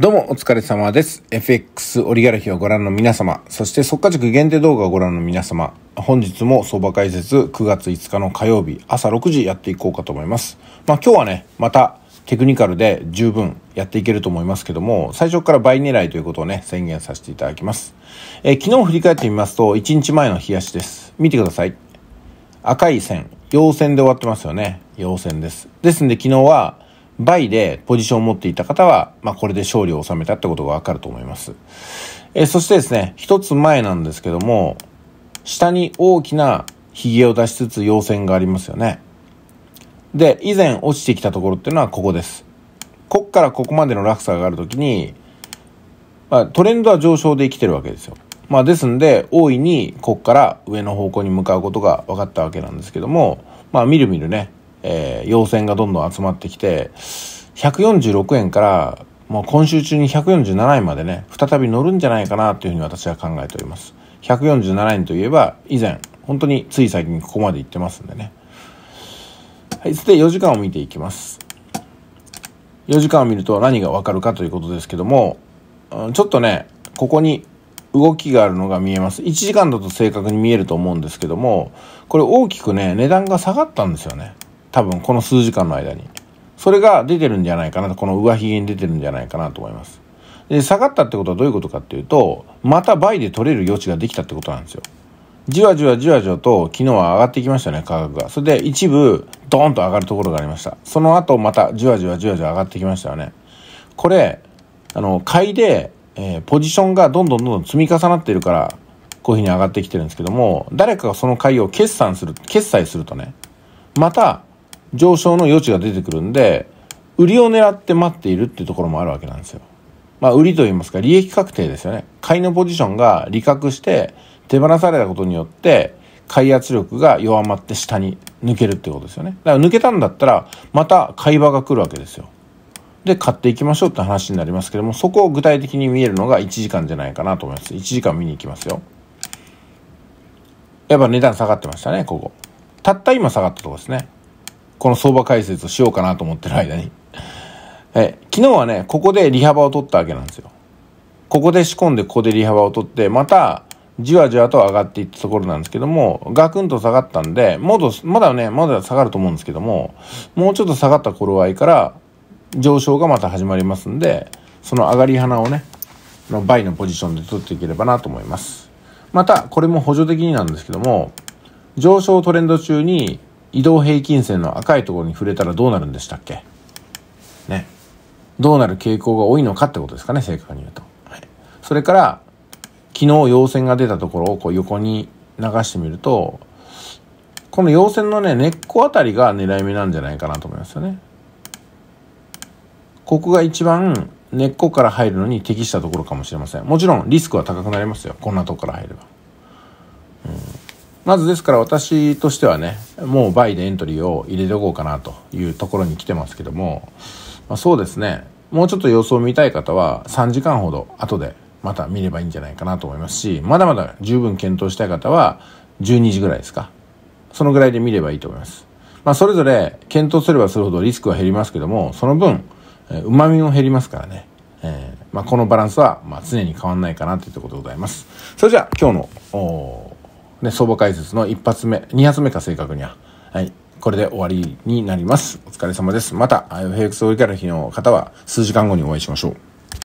どうもお疲れ様です。FX オリガルヒをご覧の皆様、そして速価塾限定動画をご覧の皆様、本日も相場解説9月5日の火曜日朝6時やっていこうかと思います。まあ今日はね、またテクニカルで十分やっていけると思いますけども、最初から倍狙いということをね、宣言させていただきます。えー、昨日振り返ってみますと、1日前の冷やしです。見てください。赤い線、陽線で終わってますよね。陽線です。ですんで昨日は、倍でポジションを持っていた方は、まあ、これで勝利を収めたってことがわかると思います。えそしてですね、一つ前なんですけども、下に大きなヒゲを出しつつ陽線がありますよね。で、以前落ちてきたところっていうのはここです。こっからここまでの落差があるときに、まあ、トレンドは上昇で生きてるわけですよ。まあ、ですんで、大いにこっから上の方向に向かうことが分かったわけなんですけども、まあ、みるみるね、えー、要線がどんどん集まってきて、146円から、もう今週中に147円までね、再び乗るんじゃないかなというふうに私は考えております。147円といえば、以前、本当につい最近ここまで行ってますんでね。はい、そして4時間を見ていきます。4時間を見ると何がわかるかということですけども、うん、ちょっとね、ここに動きがあるのが見えます。1時間だと正確に見えると思うんですけども、これ大きくね、値段が下がったんですよね。多分この数時間の間に。それが出てるんじゃないかなと、この上髭に出てるんじゃないかなと思います。で、下がったってことはどういうことかっていうと、また倍で取れる余地ができたってことなんですよ。じわじわじわじわと昨日は上がってきましたね、価格が。それで一部、ドーンと上がるところがありました。その後またじわじわじわじわ上がってきましたよね。これ、あの、買いで、えー、ポジションがどんどんどんどん積み重なってるから、こういうふうに上がってきてるんですけども、誰かがその買いを決算する、決済するとね、また上昇の余地が出てくるんで、売りを狙って待っているっていうところもあるわけなんですよ。まあ、売りと言いますか、利益確定ですよね。買いのポジションが利確して、手放されたことによって、買い圧力が弱まって下に抜けるってことですよね。だから抜けたんだったら、また買い場が来るわけですよ。で、買っていきましょうって話になりますけども、そこを具体的に見えるのが1時間じゃないかなと思います。1時間見に行きますよ。やっぱ値段下がってましたね、ここ。たった今下がったとこですね。この相場解説をしようかなと思ってる間に。え、昨日はね、ここで利幅を取ったわけなんですよ。ここで仕込んで、ここで利幅を取って、また、じわじわと上がっていったところなんですけども、ガクンと下がったんで、もっと、まだね、まだ下がると思うんですけども、もうちょっと下がった頃合いから、上昇がまた始まりますんで、その上がり花をね、の倍のポジションで取っていければなと思います。また、これも補助的になんですけども、上昇トレンド中に移動平均線の赤いところに触れたらどうなるんでしたっけね。どうなる傾向が多いのかってことですかね、正確に言うと。はい、それから、昨日陽線が出たところをこう横に流してみると、この陽線のね、根っこあたりが狙い目なんじゃないかなと思いますよね。ここが一番根っこから入るのに適したところかもしれません。もちろんリスクは高くなりますよ。こんなとこから入れば。まずですから私としてはね、もうバイでエントリーを入れておこうかなというところに来てますけども、まあ、そうですね、もうちょっと様子を見たい方は3時間ほど後でまた見ればいいんじゃないかなと思いますし、まだまだ十分検討したい方は12時ぐらいですか。そのぐらいで見ればいいと思います。まあそれぞれ検討すればするほどリスクは減りますけども、その分、旨味も減りますからね。えー、まあ、このバランスはま常に変わんないかなというところでございます。それじゃあ今日ので、相場解説の一発目、二発目か正確には。はい。これで終わりになります。お疲れ様です。また、FX オリガルヒの方は数時間後にお会いしましょう。